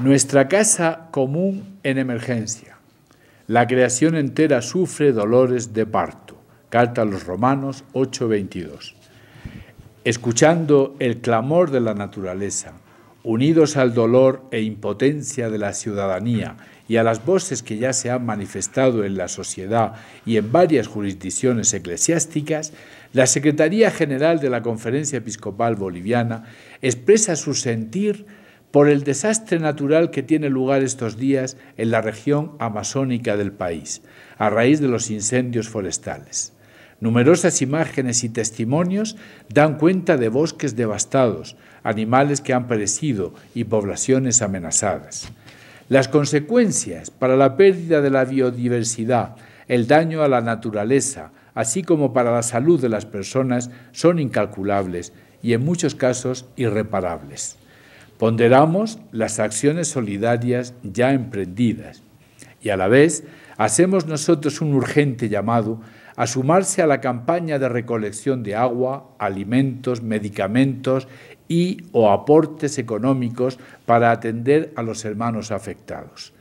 Nuestra casa común en emergencia. La creación entera sufre dolores de parto. Carta a los Romanos 8:22. Escuchando el clamor de la naturaleza, unidos al dolor e impotencia de la ciudadanía y a las voces que ya se han manifestado en la sociedad y en varias jurisdicciones eclesiásticas, la Secretaría General de la Conferencia Episcopal Boliviana expresa su sentir por el desastre natural que tiene lugar estos días en la región amazónica del país, a raíz de los incendios forestales. Numerosas imágenes y testimonios dan cuenta de bosques devastados, animales que han perecido y poblaciones amenazadas. Las consecuencias para la pérdida de la biodiversidad, el daño a la naturaleza, así como para la salud de las personas, son incalculables y en muchos casos irreparables. Ponderamos las acciones solidarias ya emprendidas y a la vez hacemos nosotros un urgente llamado a sumarse a la campaña de recolección de agua, alimentos, medicamentos y o aportes económicos para atender a los hermanos afectados.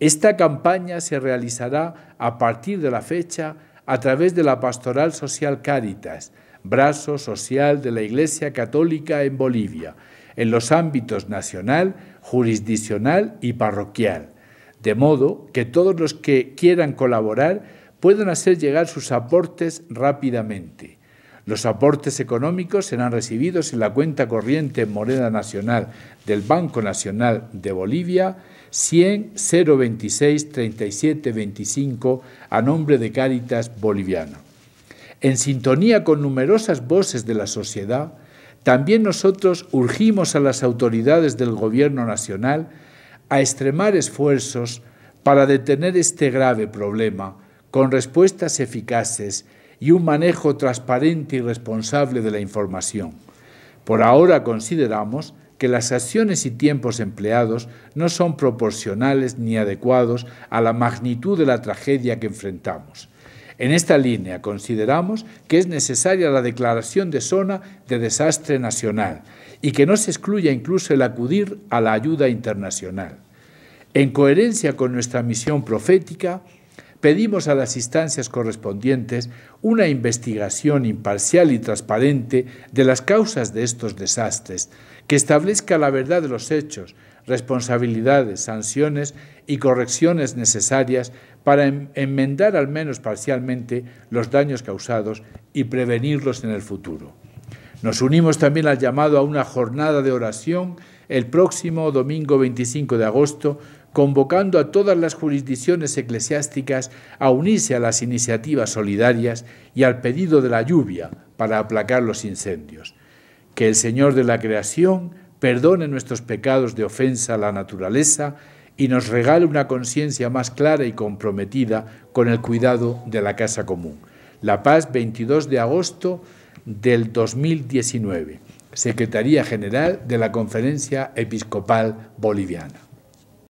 Esta campaña se realizará a partir de la fecha a través de la Pastoral Social Cáritas, brazo social de la Iglesia Católica en Bolivia, en los ámbitos nacional, jurisdiccional y parroquial, de modo que todos los que quieran colaborar puedan hacer llegar sus aportes rápidamente. Los aportes económicos serán recibidos en la cuenta corriente en moneda nacional del Banco Nacional de Bolivia 100 026 37 25 a nombre de Cáritas Boliviano. En sintonía con numerosas voces de la sociedad, también nosotros urgimos a las autoridades del Gobierno Nacional a extremar esfuerzos para detener este grave problema con respuestas eficaces y un manejo transparente y responsable de la información. Por ahora consideramos que las acciones y tiempos empleados no son proporcionales ni adecuados a la magnitud de la tragedia que enfrentamos. En esta línea consideramos que es necesaria la declaración de zona de desastre nacional y que no se excluya incluso el acudir a la ayuda internacional. En coherencia con nuestra misión profética, pedimos a las instancias correspondientes una investigación imparcial y transparente de las causas de estos desastres, que establezca la verdad de los hechos, responsabilidades, sanciones y correcciones necesarias para em-, enmendar al menos parcialmente los daños causados y prevenirlos en el futuro. Nos unimos también al llamado a una jornada de oración el próximo domingo 25 de agosto convocando a todas las jurisdicciones eclesiásticas a unirse a las iniciativas solidarias y al pedido de la lluvia para aplacar los incendios. Que el Señor de la Creación perdone nuestros pecados de ofensa a la naturaleza y nos regale una conciencia más clara y comprometida con el cuidado de la casa común. La Paz, 22 de agosto del 2019. Secretaría General de la Conferencia Episcopal Boliviana.